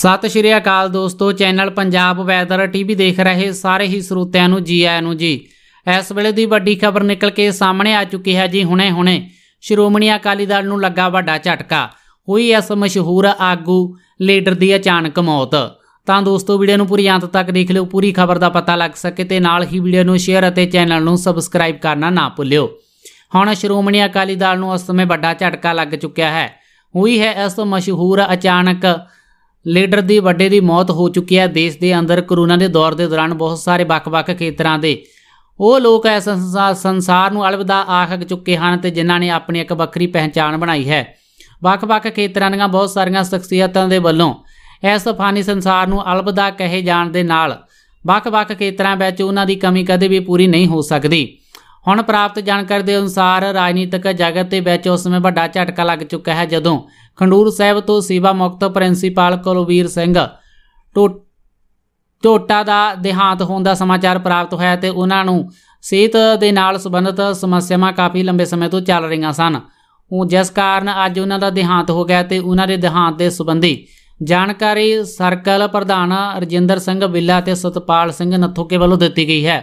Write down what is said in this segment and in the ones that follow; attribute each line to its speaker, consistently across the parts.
Speaker 1: ਸਤਿ ਸ਼੍ਰੀ ਅਕਾਲ ਦੋਸਤੋ channel Punjab weather TV ਦੇਖ ਰਹੇ ਸਾਰੇ ਹੀ ਸਰੋਤਿਆਂ ਨੂੰ ਜੀ ਆਇਆਂ ਨੂੰ ਜੀ ਇਸ ਵੇਲੇ ਦੀ ਵੱਡੀ ਖਬਰ ਨਿਕਲ ਕੇ ਸਾਹਮਣੇ ਆ ਚੁੱਕੀ ਹੈ ਜੀ ਹੁਣੇ-ਹੁਣੇ ਸ਼੍ਰੋਮਣੀ ਅਕਾਲੀ ਦਲ ਨੂੰ ਲੱਗਾ ਵੱਡਾ ਝਟਕਾ ਹੋਈ ਇਸ ਮਸ਼ਹੂਰ ਆਗੂ ਲੀਡਰ ਦੀ ਅਚਾਨਕ ਮੌਤ ਤਾਂ ਦੋਸਤੋ ਵੀਡੀਓ ਨੂੰ ਪੂਰੀ ਅੰਤ ਤੱਕ ਦੇਖ ਲਿਓ ਪੂਰੀ ਖਬਰ ਦਾ ਪਤਾ ਲੱਗ ਸਕੇ ਤੇ ਨਾਲ ਹੀ ਵੀਡੀਓ ਨੂੰ ਸ਼ੇਅਰ ਅਤੇ ਚੈਨਲ ਨੂੰ ਸਬਸਕ੍ਰਾਈਬ ਕਰਨਾ ਨਾ ਭੁੱਲਿਓ ਹੁਣ ਸ਼੍ਰੋਮਣੀ ਅਕਾਲੀ ਦਲ ਨੂੰ ਉਸ ਸਮੇਂ ਵੱਡਾ ਝਟਕਾ ਲੱਗ ਚੁੱਕਿਆ ਹੈ ਹੋਈ ਹੈ ਇਸ ਮਸ਼ਹੂਰ ਅਚਾਨਕ ਲੀਡਰ ਦੀ ਵੱਡੇ ਦੀ ਮੌਤ ਹੋ ਚੁੱਕੀ ਹੈ ਦੇਸ਼ ਦੇ ਅੰਦਰ ਕਰੋਨਾ ਦੇ ਦੌਰ ਦੇ ਦੌਰਾਨ ਬਹੁਤ ਸਾਰੇ ਵੱਖ-ਵੱਖ ਖੇਤਰਾਂ ਦੇ ਉਹ ਲੋਕ ਐ ਸੰਸਾਰ ਨੂੰ ਅਲਵਿਦਾ ਆਖ ਚੁੱਕੇ ਹਨ ਤੇ ਜਿਨ੍ਹਾਂ ਨੇ ਆਪਣੀ ਇੱਕ ਵੱਖਰੀ ਪਹਿਚਾਣ ਬਣਾਈ ਹੈ ਵੱਖ-ਵੱਖ ਖੇਤਰਾਂ ਦੀਆਂ ਬਹੁਤ ਸਾਰੀਆਂ ਸ਼ਖਸੀਅਤਾਂ ਦੇ ਵੱਲੋਂ ਇਸ ਫਾਨੀ ਸੰਸਾਰ ਨੂੰ ਅਲਵਿਦਾ ਕਹੇ ਜਾਣ ਦੇ ਨਾਲ ਵੱਖ-ਵੱਖ ਖੇਤਰਾਂ ਵਿੱਚ ਉਹਨਾਂ ਦੀ ਕਮੀ ਕਦੇ ਵੀ ਪੂਰੀ ਨਹੀਂ ਹੋ ਸਕਦੀ ਹੁਣ ਪ੍ਰਾਪਤ ਜਾਣਕਾਰੀ ਦੇ ਅਨੁਸਾਰ ਰਾਜਨੀਤਿਕ ਜਗਤ ਦੇ ਵਿੱਚ ਉਸ ਸਮੇਂ ਵੱਡਾ ਝਟਕਾ ਲੱਗ ਚੁੱਕਾ ਹੈ ਜਦੋਂ ਖੰਡੂਰ ਸਾਹਿਬ ਤੋਂ ਸੇਵਾ ਮੁਕਤ ਪ੍ਰਿੰਸੀਪਲ ਕੁਲਵੀਰ ਸਿੰਘ ਟੋਟਾ ਦਾ ਦੇਹਾਂਤ ਹੋਣ ਦਾ ਸਮਾਚਾਰ ਪ੍ਰਾਪਤ ਹੋਇਆ ਤੇ ਉਹਨਾਂ ਨੂੰ ਸਿਹਤ ਦੇ ਨਾਲ ਸੰਬੰਧਿਤ ਸਮੱਸਿਆਵਾਂ ਕਾਫੀ ਲੰਬੇ ਸਮੇਂ ਤੋਂ ਚੱਲ ਰਹੀਆਂ ਸਨ ਉਹ ਜਿਸ ਕਾਰਨ ਅੱਜ ਉਹਨਾਂ ਦਾ ਦੇਹਾਂਤ ਹੋ ਗਿਆ ਤੇ ਉਹਨਾਂ ਦੇ ਦੇਹਾਂਤ ਦੇ ਸੰਬੰਧੀ ਜਾਣਕਾਰੀ ਸਰਕਲ ਪ੍ਰਧਾਨ ਰਜਿੰਦਰ ਸਿੰਘ ਬਿੱਲਾ ਤੇ ਸਤਪਾਲ ਸਿੰਘ ਨੱਥੋਕੇ ਵੱਲੋਂ ਦਿੱਤੀ ਗਈ ਹੈ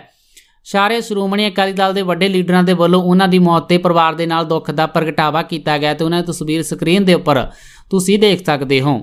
Speaker 1: ਸਾਰੇ ਸ਼੍ਰੋਮਣੀ ਅਕਾਲੀ ਦਲ ਦੇ ਵੱਡੇ ਲੀਡਰਾਂ ਦੇ ਵੱਲੋਂ ਉਹਨਾਂ ਦੀ ਮੌਤ ਤੇ ਪਰਿਵਾਰ ਦੇ ਨਾਲ ਦੁੱਖ ਦਾ ਪ੍ਰਗਟਾਵਾ ਕੀਤਾ ਗਿਆ ਤੇ ਉਹਨਾਂ ਦੀ ਤਸਵੀਰ ਸਕਰੀਨ ਦੇ ਉੱਪਰ ਤੁਸੀਂ ਦੇਖ ਸਕਦੇ ਹੋ